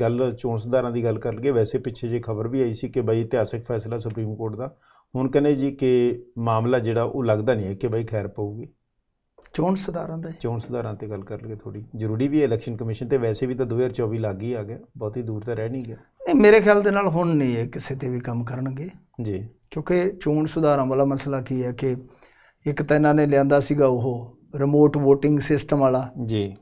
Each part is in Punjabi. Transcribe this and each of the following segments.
ਗੱਲ ਚੋਣ ਸੁਧਾਰਾਂ ਦੀ ਗੱਲ ਕਰ ਲਈਏ ਵੈਸੇ ਪਿੱਛੇ ਜੇ ਖਬਰ ਵੀ ਆਈ ਸੀ ਕਿ ਬਈ ਇਤਿਹਾਸਿਕ ਫੈਸਲਾ ਸੁਪਰੀਮ ਕੋਰਟ ਦਾ ਹੁਣ ਕਹਿੰਦੇ ਜੀ ਕਿ ਮਾਮਲਾ ਜਿਹੜਾ ਉਹ ਲੱਗਦਾ ਨਹੀਂ ਹੈ ਕਿ ਬਈ ਖੈਰ ਪਊਗੀ ਚੋਣ ਸੁਧਾਰਾਂ ਦਾ ਚੋਣ ਸੁਧਾਰਾਂ ਤੇ ਗੱਲ ਕਰ ਲਈਏ ਥੋੜੀ ਜ਼ਰੂਰੀ ਵੀ ਹੈ ਇਲੈਕਸ਼ਨ ਕਮਿਸ਼ਨ ਤੇ ਵੈਸੇ ਵੀ ਤਾਂ 2024 ਲੱਗ ਹੀ ਆ ਗਿਆ ਬਹੁਤੀ ਦੂਰ ਤਾਂ ਰਹਿ ਨਹੀਂ ਗਿਆ ਨਹੀਂ ਮੇਰੇ ਖਿਆਲ ਦੇ ਨਾਲ ਹੁਣ ਨਹੀਂ ਹੈ ਕਿਸੇ ਤੇ ਵੀ ਕੰਮ ਕਰਨਗੇ ਜੀ ਕਿਉਂਕਿ ਚੋਣ ਸੁਧਾਰਾਂ ਵਾਲਾ ਮਸਲਾ ਕੀ ਹੈ ਕਿ ਇੱਕ ਤਾਂ ਇਹਨਾਂ ਨੇ ਲਿਆਂਦਾ ਸੀਗਾ ਉਹ ਰਿਮੋਟ VOTING ਸਿਸਟਮ ਵਾਲਾ ਜੀ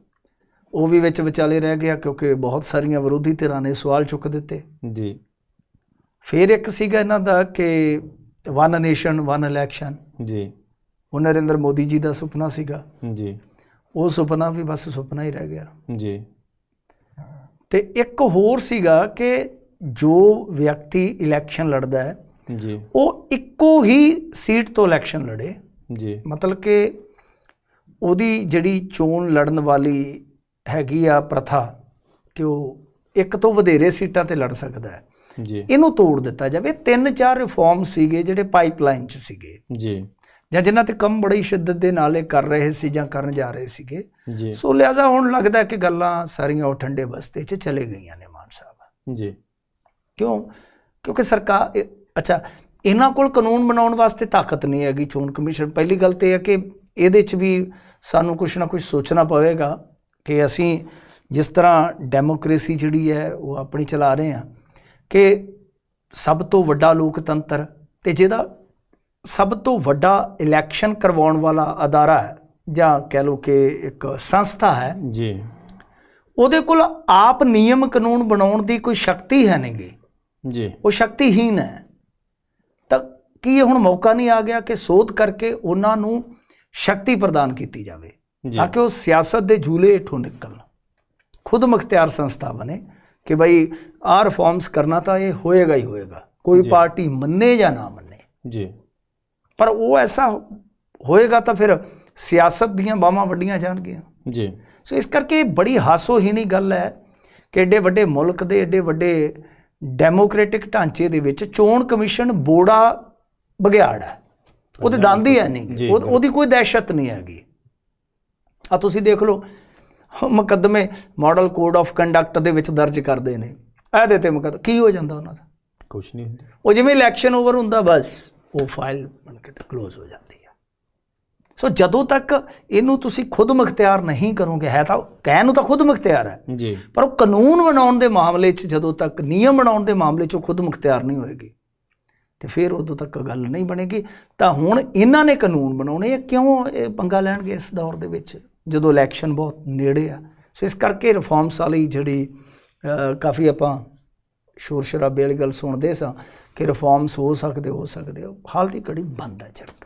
ਉਹ ਵੀ ਵਿੱਚ ਵਿਚਾਲੇ ਰਹਿ ਗਿਆ ਕਿਉਂਕਿ ਬਹੁਤ ਸਾਰੀਆਂ ਵਿਰੋਧੀ ਧਿਰਾਂ ਨੇ ਸਵਾਲ ਚੁੱਕ ਦਿੱਤੇ ਜੀ ਫਿਰ ਇੱਕ ਸੀਗਾ ਇਹਨਾਂ ਦਾ ਕਿ ਵਨ ਨੇਸ਼ਨ ਵਨ ਇਲੈਕਸ਼ਨ ਜੀ ਉਹ ਨਰਿੰਦਰ ਮੋਦੀ ਜੀ ਦਾ ਸੁਪਨਾ ਸੀਗਾ ਜੀ ਉਹ ਸੁਪਨਾ ਵੀ ਬਸ ਸੁਪਨਾ ਹੀ ਰਹਿ ਗਿਆ ਜੀ ਤੇ ਇੱਕ ਹੋਰ ਸੀਗਾ ਕਿ ਜੋ ਵਿਅਕਤੀ ਇਲੈਕਸ਼ਨ ਲੜਦਾ ਹੈ ਜੀ ਉਹ ਇੱਕੋ ਹੀ ਸੀਟ ਤੋਂ ਇਲੈਕਸ਼ਨ ਲੜੇ ਜੀ ਮਤਲਬ ਕਿ ਉਹਦੀ ਜਿਹੜੀ ਚੋਣ ਲੜਨ ਵਾਲੀ ਹੈਗੀ ਆ ਪ੍ਰਥਾ ਕਿ ਉਹ ਇੱਕ ਤੋਂ ਵਧੇਰੇ ਸੀਟਾਂ ਤੇ ਲੜ ਸਕਦਾ ਹੈ ਜੀ ਇਹਨੂੰ ਤੋੜ ਦਿੱਤਾ ਜਾਵੇ ਤਿੰਨ ਚਾਰ ਰਿਫਾਰਮ ਸੀਗੇ ਜਿਹੜੇ ਪਾਈਪਲਾਈਨ 'ਚ ਸੀਗੇ ਜੀ ਜਾਂ ਜਿਨ੍ਹਾਂ ਤੇ ਕੰਮ ਬੜੀ ਸ਼ਿੱਦਤ ਦੇ ਨਾਲ ਇਹ ਕਰ ਰਹੇ ਸੀ ਜਾਂ ਕਰਨ ਜਾ ਰਹੇ ਸੀਗੇ ਜੀ ਸੋ ਲਿਆਜ਼ਾ ਹੁਣ ਲੱਗਦਾ ਕਿ ਗੱਲਾਂ ਸਾਰੀਆਂ ਉਹ ਠੰਡੇ ਬਸਤੇ 'ਚ ਚਲੇ ਗਈਆਂ ਨੇ ਮਾਨ ਸਾਹਿਬ ਜੀ ਕਿਉਂ ਕਿਉਂਕਿ ਸਰਕਾਰ ਅੱਛਾ ਇਹਨਾਂ ਕੋਲ ਕਾਨੂੰਨ ਬਣਾਉਣ ਵਾਸਤੇ ਤਾਕਤ ਨਹੀਂ ਹੈਗੀ ਚੋਣ ਕਮਿਸ਼ਨ ਪਹਿਲੀ ਗੱਲ ਤੇ ਹੈ ਕਿ ਇਹਦੇ 'ਚ ਵੀ ਸਾਨੂੰ ਕੁਝ ਨਾ ਕੁਝ ਸੋਚਣਾ ਪਵੇਗਾ ਕਿ ਅਸੀਂ ਜਿਸ ਤਰ੍ਹਾਂ ਡੈਮੋਕ੍ਰੇਸੀ ਜਿਹੜੀ ਹੈ ਉਹ ਆਪਣੀ ਚਲਾ ਰਹੇ ਆ ਕਿ ਸਭ ਤੋਂ ਵੱਡਾ ਲੋਕਤੰਤਰ ਤੇ ਜਿਹਦਾ ਸਭ ਤੋਂ ਵੱਡਾ ਇਲੈਕਸ਼ਨ ਕਰਵਾਉਣ ਵਾਲਾ ਅਦਾਰਾ ਹੈ ਜਾਂ ਕਹਿ ਲਓ ਕਿ ਇੱਕ ਸੰਸਥਾ ਹੈ ਜੀ ਉਹਦੇ ਕੋਲ ਆਪ ਨਿਯਮ ਕਾਨੂੰਨ ਬਣਾਉਣ ਦੀ ਕੋਈ ਸ਼ਕਤੀ ਹੈ ਨਹੀਂਗੀ ਜੀ ਉਹ ਸ਼ਕਤੀਹੀਨ ਹੈ ਤਾਂ ਕੀ ਇਹ ਹੁਣ ਮੌਕਾ ਨਹੀਂ ਆ ਗਿਆ ਕਿ ਸੋਧ ਕਰਕੇ ਉਹਨਾਂ ਨੂੰ ਸ਼ਕਤੀ ਪ੍ਰਦਾਨ ਕੀਤੀ ਜਾਵੇ ਤਾਂ ਕਿ ਉਹ ਸਿਆਸਤ ਦੇ ਝੂਲੇ ਹੇਠੋਂ ਨਿਕਲਣ ਖੁਦ ਮੁਖਤਿਆਰ ਸੰਸਥਾ ਬਣੇ ਕਿ ਭਾਈ ਆ ਰਿਫਾਰਮਸ ਕਰਨਾ ਤਾਂ ਇਹ ਹੋਏਗਾ ਹੀ ਹੋਏਗਾ ਕੋਈ ਪਾਰਟੀ ਮੰਨੇ ਜਾਂ ਨਾ ਮੰਨੇ ਜੀ ਪਰ ਉਹ ਐਸਾ ਹੋਏਗਾ ਤਾਂ ਫਿਰ ਸਿਆਸਤ ਦੀਆਂ ਬਾਹਾਂ ਵੱਡੀਆਂ ਜਾਣਗੀਆਂ ਜੀ ਸੋ ਇਸ ਕਰਕੇ ਬੜੀ ਹਾਸੋਹੀਣੀ ਗੱਲ ਹੈ ਕਿ ਐਡੇ ਵੱਡੇ ਮੁਲਕ ਦੇ ਐਡੇ ਵੱਡੇ ਡੈਮੋਕ੍ਰੈਟਿਕ ਢਾਂਚੇ ਦੇ ਵਿੱਚ ਚੋਣ ਕਮਿਸ਼ਨ ਬੋੜਾ ਬਗਿਆੜ ਹੈ ਉਹਦੇ ਦੰਦ ਹੀ ਹੈ ਨਹੀਂ ਉਹਦੀ ਕੋਈ ਦਹਿਸ਼ਤ ਨਹੀਂ ਹੈਗੀ ਆ ਤੁਸੀਂ ਦੇਖ ਲਓ ਮੁਕੱਦਮੇ ਮਾਡਲ ਕੋਡ ਆਫ ਕੰਡਕਟ ਦੇ ਵਿੱਚ ਦਰਜ ਕਰਦੇ ਨੇ ਇਹਦੇ ਤੇ ਮੁਕੱਦ ਕੀ ਹੋ ਜਾਂਦਾ ਉਹਨਾਂ ਦਾ ਕੁਝ ਨਹੀਂ ਹੁੰਦਾ ਉਹ ਜਿਵੇਂ ਇਲੈਕਸ਼ਨ ਓਵਰ ਹੁੰਦਾ ਬਸ ਉਹ ਫਾਈਲ ਬਣ ਕੇ ਤੇ ক্লোਜ਼ ਹੋ ਜਾਂਦੀ ਹੈ ਸੋ ਜਦੋਂ ਤੱਕ ਇਹਨੂੰ ਤੁਸੀਂ ਖੁਦ ਮੁਖਤਿਆਰ ਨਹੀਂ ਕਰੋਗੇ ਹੈ ਤਾਂ ਕਹਿਣ ਨੂੰ ਤਾਂ ਖੁਦ ਮੁਖਤਿਆਰ ਹੈ ਜੀ ਪਰ ਉਹ ਕਾਨੂੰਨ ਬਣਾਉਣ ਦੇ ਮਾਮਲੇ 'ਚ ਜਦੋਂ ਤੱਕ ਨਿਯਮ ਬਣਾਉਣ ਦੇ ਮਾਮਲੇ 'ਚ ਖੁਦ ਮੁਖਤਿਆਰ ਨਹੀਂ ਹੋਏਗੀ ਤੇ ਫਿਰ ਉਦੋਂ ਤੱਕ ਗੱਲ ਨਹੀਂ ਬਣੇਗੀ ਤਾਂ ਹੁਣ ਇਹਨਾਂ ਨੇ ਕਾਨੂੰਨ ਬਣਾਉਣੇ ਆ ਕਿਉਂ ਇਹ ਪੰਗਾ ਲੈਣਗੇ ਇਸ ਦੌਰ ਦੇ ਵਿੱਚ ਜਦੋਂ ਇਲੈਕਸ਼ਨ ਬਹੁਤ ਨੇੜੇ ਆ ਸੋ ਇਸ ਕਰਕੇ ਰਿਫਾਰਮਸ ਵਾਲੀ ਜਿਹੜੀ ਕਾਫੀ ਆਪਾਂ ਸ਼ੋਰ ਸ਼ਰਾਬੇ ਵਾਲੀ ਗੱਲ ਸੁਣਦੇ ਸਾਂ ਕਿ ਰਿਫਾਰਮਸ ਹੋ ਸਕਦੇ ਹੋ ਸਕਦੇ ਹਾਲ ਦੀ ਘੜੀ ਬੰਦ ਆ ਜਰੂਰ